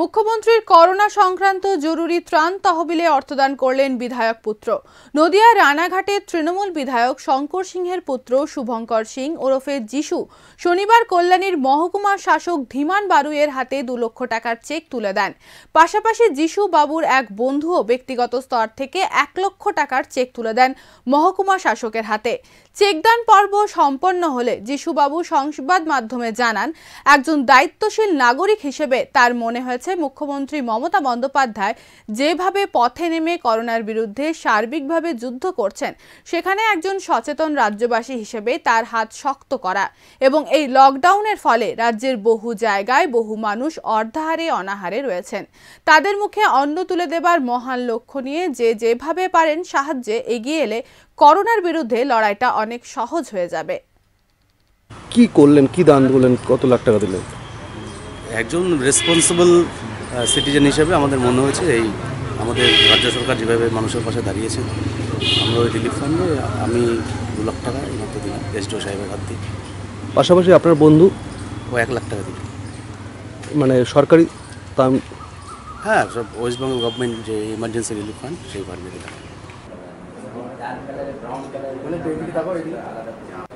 মুখ্যমন্ত্রীর করোনা সংক্রান্ত জরুরি ত্রাণ তহবিলে অর্থদান করলেন বিধায়ক পুত্র নদিয়া রানাঘাটে তৃণমূল বিধায়ক শঙ্কর সিংহের পুত্র শুভঙ্কর সিং ওরফে যিশু শনিবার কল্যাণীর মহকুমা শাসক ধীমান বারুয়ের হাতে দু লক্ষ টাকার চেক তুলে দেন পাশাপাশি যিশু বাবুর এক বন্ধুও ব্যক্তিগত স্তর থেকে এক লক্ষ টাকার চেক তুলে দেন মহকুমা শাসকের হাতে চেকদান পর্ব সম্পন্ন হলে যিশুবাবু সংবাদ মাধ্যমে জানান একজন দায়িত্বশীল নাগরিক হিসেবে তার মনে হয়েছে জানিয়েছে মুখ্যমন্ত্রী মমতা বন্দ্যোপাধ্যায় যেভাবে পথে নেমে করোনার বিরুদ্ধে সার্বিকভাবে যুদ্ধ করছেন সেখানে একজন সচেতন রাজ্যবাসী হিসেবে তার হাত শক্ত করা এবং এই লকডাউনের ফলে রাজ্যের বহু জায়গায় বহু মানুষ অর্ধাহারে অনাহারে রয়েছেন তাদের মুখে অন্ন তুলে দেবার মহান লক্ষ্য নিয়ে যে যেভাবে পারেন সাহায্যে এগিয়ে এলে করোনার বিরুদ্ধে লড়াইটা অনেক সহজ হয়ে যাবে কি করলেন কি দান করলেন কত লাখ টাকা দিলেন একজন রেসপন্সিবল সিটিজেন হিসেবে আমাদের মনে হয়েছে এই আমাদের রাজ্য সরকার যেভাবে মানুষের পাশে দাঁড়িয়েছে আমরা ওই রিলিফ ফান্ডে আমি দু লাখ টাকা এই মতো দিলাম এসডিও সাহেবের হাত দিই পাশাপাশি আপনার বন্ধু ও এক লাখ টাকা দিল মানে সরকারি তাম হ্যাঁ সব ওয়েস্ট বেঙ্গল গভর্নমেন্ট যে ইমার্জেন্সি রিলিফ ফান্ড সেই ফান্ডে দিলাম মানে